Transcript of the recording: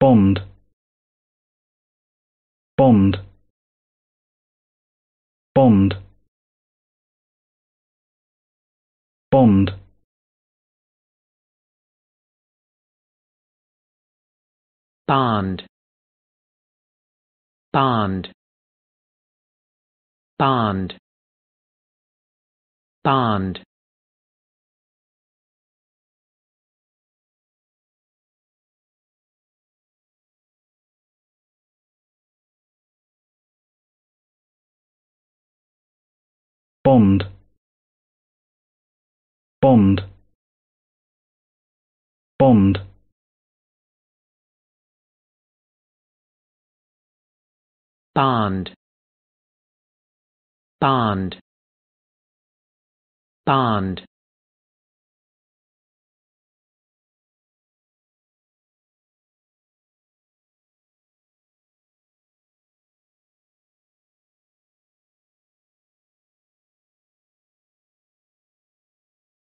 Bond. Bond. Bond. Bond. bond bond bond bond bond bond bond bond bond bond